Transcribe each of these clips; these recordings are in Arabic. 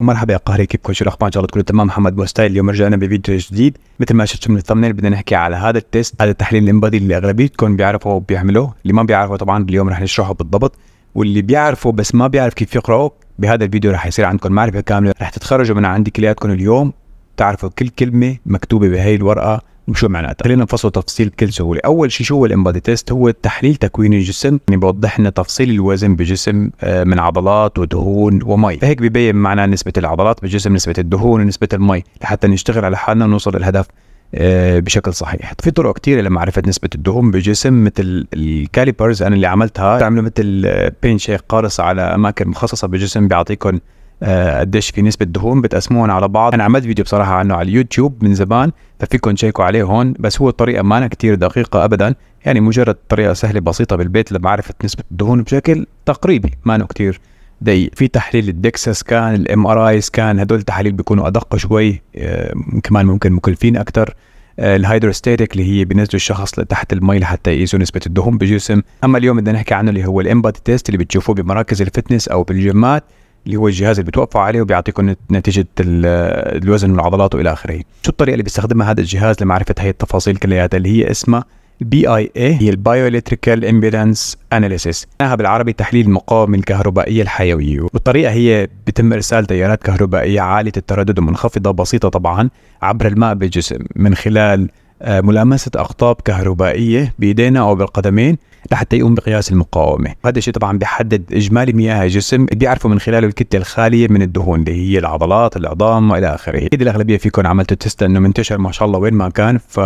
مرحبا يا قهري كل شو الاخبار ان شاء الله تكونوا تمام محمد بوستاي اليوم رجعنا بفيديو جديد مثل ما شفتوا من الثمنيل بدنا نحكي على هذا التيست هذا التحليل الانبادي اللي اغلبيتكم بيعرفوا وبيعملوه اللي ما بيعرفه طبعا اليوم رح نشرحه بالضبط واللي بيعرفه بس ما بيعرف كيف يقراه بهذا الفيديو رح يصير عندكم معرفه كامله رح تتخرجوا من عندي كلياتكم اليوم تعرفوا كل كلمه مكتوبه بهي الورقه وشو معناتها خلينا نفصل تفصيل بكل سهوله اول شيء شو هو الامبادي تيست هو تحليل تكوين الجسم يعني بيوضح لنا تفصيل الوزن بجسم آه، من عضلات ودهون ومي فهيك ببين معنا نسبه العضلات بالجسم نسبه الدهون ونسبه المي لحتى نشتغل على حالنا ونوصل للهدف آه، بشكل صحيح في طرق كثيره لمعرفه نسبه الدهون بالجسم مثل الكاليبرز انا اللي عملتها تعملوا مثل آه، بين قارص على اماكن مخصصه بالجسم بيعطيكم آه، قديش في نسبه دهون بتقسموهم على بعض انا عملت فيديو بصراحه عنه على اليوتيوب من زمان ففيكم تشيكوا عليه هون بس هو الطريقه ما كتير دقيقه ابدا يعني مجرد طريقه سهله بسيطه بالبيت لمعرفه نسبه الدهون بشكل تقريبي ما كتير دقيق في تحليل الدكسا سكان الام ار اي سكان هدول التحاليل بيكونوا ادق شوي آه، كمان ممكن مكلفين اكثر آه، الهيدروستاتيك اللي هي بينزلوا الشخص لتحت المي لحتى يقيسوا نسبه الدهون بالجسم اما اليوم بدنا نحكي عنه اللي هو الامبادي تيست اللي بتشوفوه بمراكز الفتنس او بالجيمات اللي هو الجهاز اللي بتوقفوا عليه وبيعطيكم نتيجه الوزن والعضلات والى اخره. شو الطريقه اللي بيستخدمها هذا الجهاز لمعرفه هي التفاصيل كلياتها اللي هي اسمها بي اي اي هي البايو الكتريكال امبيدنس اناليسيس معناها بالعربي تحليل المقاومه الكهربائيه الحيويه والطريقه هي بتم ارسال تيارات كهربائيه عاليه التردد ومنخفضه بسيطه طبعا عبر الماء بالجسم من خلال آه، ملامسه اقطاب كهربائيه بايدينا او بالقدمين لحتى يقوم بقياس المقاومه هذا الشيء طبعا بيحدد اجمالي مياه الجسم بدي من خلاله الكتله الخاليه من الدهون اللي هي العضلات العظام والى اخره اكيد الاغلبيه فيكم عملتوا تيست انه منتشر ما شاء الله وين ما كان ف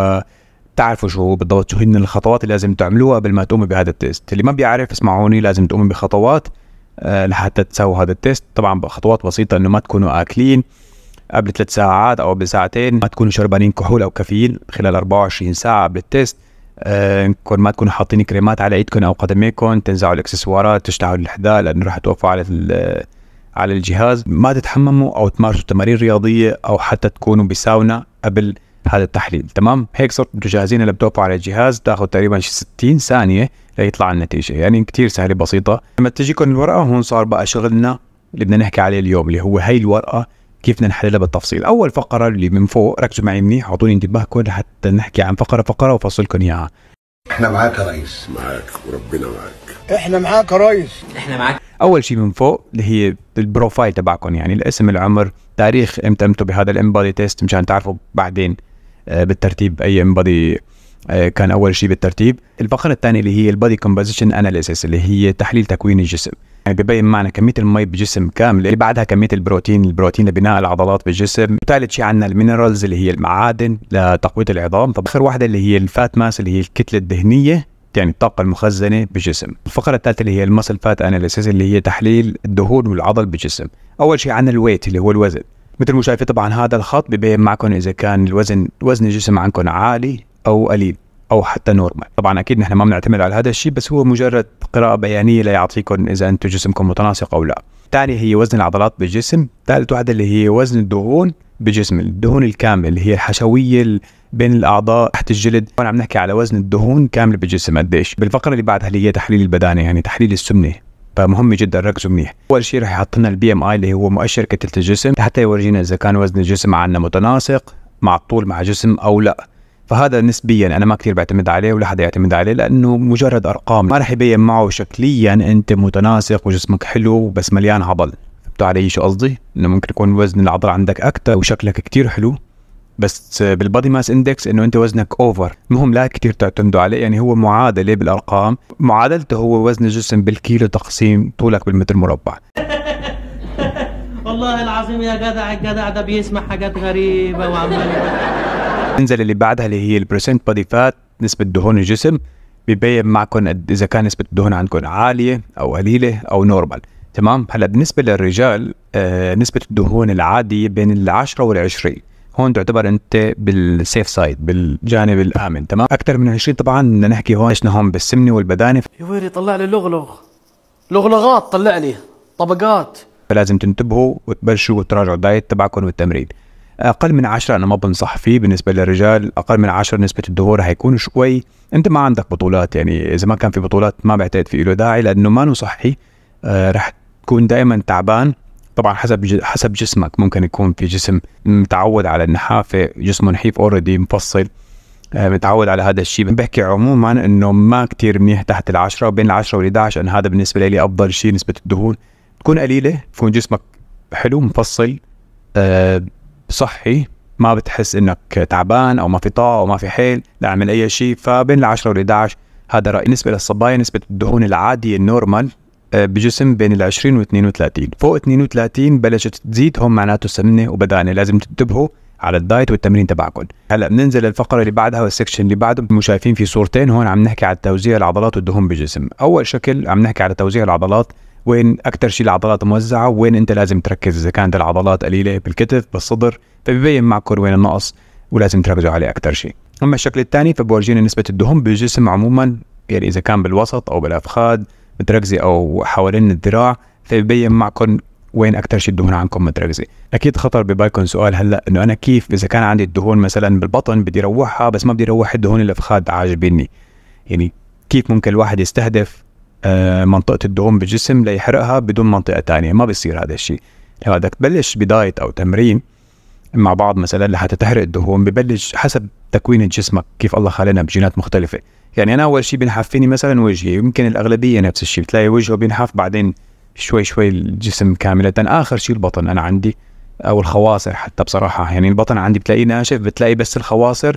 تعرفوا شو بالضبط شو هن الخطوات اللي لازم تعملوها قبل ما تقوموا بهذا التيست اللي ما بيعرف اسمعوني لازم تقوموا بخطوات آه، لحتى تساووا هذا التيست طبعا بخطوات بسيطه انه ما تكونوا اكلين قبل ثلاث ساعات او قبل ساعتين ما تكونوا شربانين كحول او كافيين خلال 24 ساعه قبل التيست انكم آه، ما تكونوا حاطين كريمات على ايدكم او قدميكم تنزعوا الاكسسوارات تشتعلوا الحذاء لانه راح توقفوا على على الجهاز ما تتحمموا او تمارسوا تمارين رياضيه او حتى تكونوا بساونا قبل هذا التحليل تمام هيك صرت انتم جاهزين لما بتوقفوا على الجهاز بتاخذ تقريبا 60 ثانيه ليطلع النتيجه يعني كثير سهله بسيطه لما تجيكم الورقه هون صار بقى شغلنا اللي بدنا نحكي عليه اليوم اللي هو هي الورقه كيف بدنا نحللها بالتفصيل اول فقره اللي من فوق ركزوا معي منيح اعطوني انتباهكم حتى نحكي عن فقره فقره وفصلكم اياها احنا معاك يا ريس معاك وربنا معاك احنا معاك يا ريس احنا معاك اول شيء من فوق اللي هي البروفايل تبعكم يعني الاسم العمر تاريخ امتى امتوا بهذا الامبادي تيست مشان تعرفوا بعدين آه، بالترتيب اي امبادي آه، كان اول شيء بالترتيب الفقره الثانيه اللي هي البادي كومبوزيشن اناليسيس اللي هي تحليل تكوين الجسم يعني بيبين معنا كميه المي بجسم كامل اللي بعدها كميه البروتين البروتين لبناء العضلات بالجسم ثالث شيء عندنا المينرالز اللي هي المعادن لتقويه العظام طب اخر واحده اللي هي الفات ماس اللي هي الكتله الدهنيه يعني الطاقة المخزنة بالجسم. الفقرة الثالثة اللي هي المسل فات اناليسيس اللي هي تحليل الدهون والعضل بالجسم. أول شيء عندنا الويت اللي هو الوزن. مثل ما شايفين طبعا هذا الخط ببين معكم إذا كان الوزن وزن الجسم عندكم عالي أو قليل. او حتى نورمال طبعا اكيد نحن ما بنعتمد على هذا الشيء بس هو مجرد قراءه بيانيه ليعطيكم اذا انتم جسمكم متناسق او لا ثاني هي وزن العضلات بالجسم ثالث واحده اللي هي وزن الدهون بجسم الدهون الكامله اللي هي الحشويه بين الاعضاء تحت الجلد هون عم نحكي على وزن الدهون كامله بالجسم قديش بالفقره اللي بعدها اللي هي تحليل البدانه يعني تحليل السمنه فمهم جدا ركزوا منيح اول شيء رح يحط لنا البي ام اي اللي هو مؤشر كتله الجسم حتى يورجينا اذا كان وزن الجسم عندنا متناسق مع الطول مع جسم او لا فهذا نسبيا انا ما كثير بعتمد عليه ولا حدا يعتمد عليه لانه مجرد ارقام ما راح يبين معه شكليا انت متناسق وجسمك حلو بس مليان عضل فهمتوا علي شو قصدي؟ انه ممكن يكون وزن العضل عندك اكثر وشكلك كثير حلو بس بالبادي ماس اندكس انه انت وزنك اوفر المهم لا كثير تعتمدوا عليه يعني هو معادله بالارقام معادلته هو وزن الجسم بالكيلو تقسيم طولك بالمتر مربع والله العظيم يا جدع الجدع ده بيسمع حاجات غريبه وعمال ننزل اللي بعدها اللي هي البرسنت بودي فات نسبه دهون الجسم ببين معكم اذا كان نسبه الدهون عندكم عاليه او قليله او نورمال تمام هلا بالنسبه للرجال آه نسبه الدهون العاديه بين ال 10 وال 20 هون تعتبر انت بالسيف سايد بالجانب الامن تمام اكثر من 20 طبعا بدنا نحكي هون ايش هون بالسمنه والبدانه يا ويلي طلع لي لغلغ لغلغات طلع لي طبقات فلازم تنتبهوا وتبلشوا وتراجعوا الدايت تبعكم والتمرين اقل من 10 انا ما بنصح فيه بالنسبه للرجال اقل من 10 نسبه الدهور حيكون شوي انت ما عندك بطولات يعني اذا ما كان في بطولات ما بعتقد في له داعي لانه ما صحي آه رح تكون دائما تعبان طبعا حسب حسب جسمك ممكن يكون في جسم متعود على النحافه جسمه نحيف اوريدي مفصل آه، متعود على هذا الشيء بحكي عموما انه ما كتير منيح تحت العشرة وبين العشرة وال11 انا هذا بالنسبه لي افضل شيء نسبه الدهون تكون قليله تكون جسمك حلو مفصل أه صحي ما بتحس انك تعبان او ما في طاقه او ما في حيل لا اعمل اي شيء فبين ال10 وال11 هذا رايي بالنسبه للصبايا نسبه الدهون العاديه النورمال آه، بجسم بين ال 20 و 32 فوق 32 بلشت تزيد هون معناته سمنه وبدانه لازم تنتبهوا على الدايت والتمرين تبعكم هلا بننزل للفقره اللي بعدها والسكشن اللي بعده شايفين في صورتين هون عم نحكي على توزيع العضلات والدهون بجسم اول شكل عم نحكي على توزيع العضلات وين اكثر شيء العضلات موزعه وين انت لازم تركز اذا كانت العضلات قليله بالكتف بالصدر فبيبين معكم وين النقص ولازم تركزوا عليه اكثر شيء اما الشكل الثاني فبورجينا نسبه الدهون بالجسم عموما يعني اذا كان بالوسط او بالافخاد متركزه او حوالين الذراع فبيبين معكم وين اكثر شيء الدهون عندكم متركزه اكيد خطر ببالكم سؤال هلا انه انا كيف اذا كان عندي الدهون مثلا بالبطن بدي روحها بس ما بدي روح الدهون الافخاد عاجبني يعني كيف ممكن الواحد يستهدف آه، منطقه الدهون بالجسم ليحرقها بدون منطقه تانية ما بيصير هذا الشيء لو بدك تبلش بدايت او تمرين مع بعض مثلا لحتى تحرق الدهون ببلش حسب تكوين جسمك كيف الله خلقنا بجينات مختلفه يعني انا اول شيء بنحف فيني مثلا وجهي يمكن الاغلبيه نفس الشيء بتلاقي وجهه بينحف بعدين شوي شوي الجسم كامله اخر شيء البطن انا عندي او الخواصر حتى بصراحه يعني البطن عندي بتلاقيه ناشف بتلاقي بس الخواصر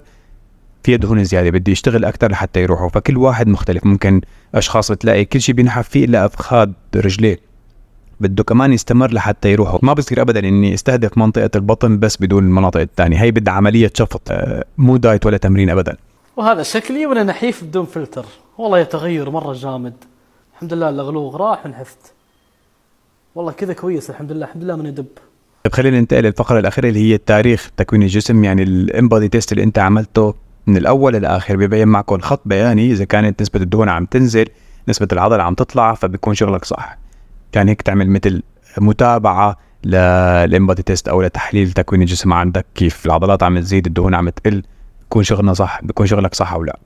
في دهون زياده بده يشتغل اكثر لحتى يروحوا فكل واحد مختلف ممكن اشخاص تلاقي كل شيء بينحف فيه الا افخاذ رجليه بده كمان يستمر لحتى يروحوا ما بصير ابدا اني استهدف منطقه البطن بس بدون المناطق الثانيه هي بدها عمليه شفط آه، مو دايت ولا تمرين ابدا وهذا شكلي وانا نحيف بدون فلتر والله تغير مره جامد الحمد لله الاغلوغ راح ونحفت والله كذا كويس الحمد لله الحمد لله من يدب طيب خلينا ننتقل للفقره الاخيره اللي هي التاريخ تكوين الجسم يعني الانبادي تيست اللي انت عملته من الاول للاخر ببين معكم خط بياني اذا كانت نسبه الدهون عم تنزل نسبه العضله عم تطلع فبيكون شغلك صح كان هيك تعمل مثل متابعه للامبادي تيست او لتحليل تكوين الجسم عندك كيف العضلات عم تزيد الدهون عم تقل بيكون شغلنا صح بيكون شغلك صح او لا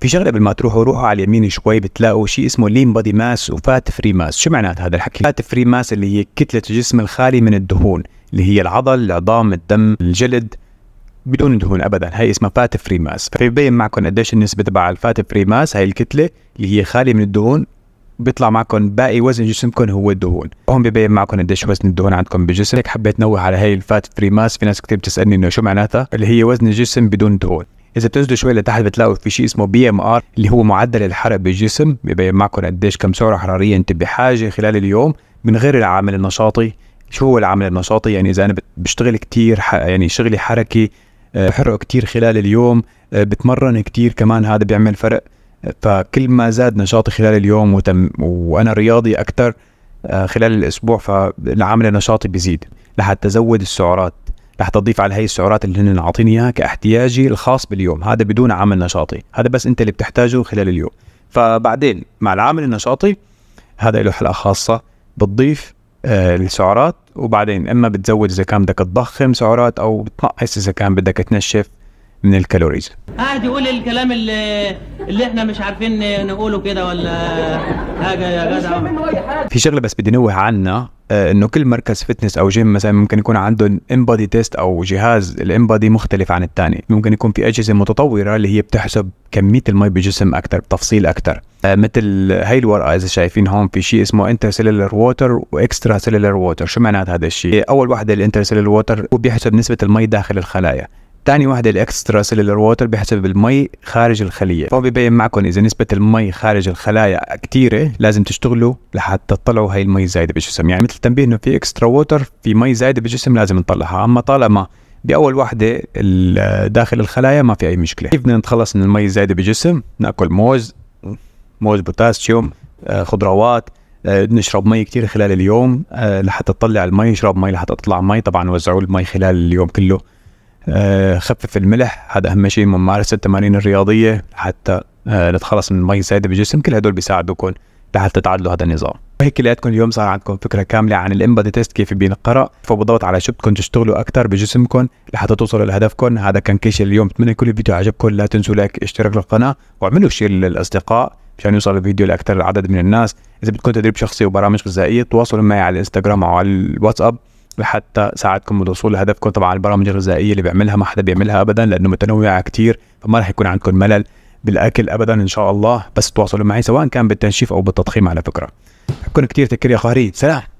في شغله قبل ما تروحوا روحوا على اليمين شوي بتلاقوا شيء اسمه لين بادي ماس وفات فري ماس شو معناتها هذا الحكي فات فري ماس اللي هي كتله الجسم الخالي من الدهون اللي هي العضل العظام الدم الجلد بدون دهون ابدا هي اسمها فات فري ماس فبيبين معكم قديش النسبه تبع الفات فري ماس هي الكتله اللي هي خاليه من الدهون بيطلع معكم باقي وزن جسمكم هو الدهون هون ببين معكم قديش وزن الدهون عندكم بالجسم هيك حبيت نوه على هي الفات فري ماس في ناس كثير بتسالني انه شو معناتها اللي هي وزن الجسم بدون دهون اذا بتنزلوا شوي لتحت بتلاقوا في شيء اسمه بي ام ار اللي هو معدل الحرق بالجسم ببين معكم قديش كم سعره حراريه انت بحاجه خلال اليوم من غير العامل النشاطي شو هو العمل النشاطي يعني اذا انا بشتغل كثير يعني شغلي حركي بحرقه آه، كتير خلال اليوم آه، بتمرن كتير كمان هذا بيعمل فرق فكل ما زاد نشاطي خلال اليوم وتم وانا رياضي اكثر آه، خلال الاسبوع فالعامل نشاطي بيزيد لحتى ازود السعرات لحتى تضيف على هي السعرات اللي هن عاطيني اياها كاحتياجي الخاص باليوم هذا بدون عامل نشاطي هذا بس انت اللي بتحتاجه خلال اليوم فبعدين مع العامل النشاطي هذا له حلقه خاصه بتضيف السعرات آه، وبعدين اما بتزود اذا كان بدك تضخم سعرات او بتنقص اذا كان بدك تنشف من الكالوريز قاعد يقول الكلام اللي, اللي احنا مش عارفين نقوله كده ولا حاجه يا جدع في شغله بس بدي نوه عنها آه، انه كل مركز فتنس او جيم مثلا ممكن يكون عندهم انبادي تيست او جهاز الانبادي مختلف عن الثاني ممكن يكون في اجهزه متطوره اللي هي بتحسب كميه المي بالجسم اكثر بتفصيل اكثر آه، مثل هي الورقه اذا شايفين هون في شيء اسمه انتر سيلولر ووتر واكسترا سيلولر ووتر شو معنات هذا الشيء آه، اول واحدة الانتر سيلولر ووتر هو بيحسب نسبه المي داخل الخلايا ثاني واحدة الاكسترا سيلولر ووتر بحسب المي خارج الخلية فهو بيبين معكم إذا نسبة المي خارج الخلايا كثيرة لازم تشتغلوا لحتى تطلعوا هاي المي زايدة بالجسم يعني مثل تنبيه إنه في اكسترا ووتر في مي زايدة بالجسم لازم نطلعها أما طالما بأول وحدة داخل الخلايا ما في أي مشكلة كيف بدنا نتخلص من المي الزايدة بالجسم ناكل موز موز بوتاسيوم آه، خضروات آه، نشرب مي كثير خلال اليوم آه، لحتى تطلع المي اشرب مي لحتى تطلع مي طبعا وزعوا المي خلال اليوم كله آه، خفف الملح هذا اهم شيء ممارسه التمارين الرياضيه حتى نتخلص آه، من المي السائده بالجسم كل هدول بيساعدوكم لحتى تعدلوا هذا النظام هيك لقيتكم اليوم صار عندكم فكره كامله عن الامبادي تيست كيف بينقرا فبضغط على شو بدكم تشتغلوا اكثر بجسمكم لحتى توصلوا لهدفكم هذا كان كل شيء اليوم بتمنى يكون الفيديو عجبكم لا تنسوا لايك اشتراك للقناه واعملوا شير للاصدقاء مشان يوصل الفيديو لاكثر عدد من الناس اذا بدكم تدريب شخصي وبرامج غذائيه تواصلوا معي على الانستغرام او على الواتساب لحتى ساعدكم بالوصول لهدفكم طبعا البرامج الغذائيه اللي بيعملها ما حدا بيعملها ابدا لانه متنوعه كتير فما راح يكون عندكم ملل بالاكل ابدا ان شاء الله بس تواصلوا معي سواء كان بالتنشيف او بالتضخيم على فكره بكون كتير يا خهري سلام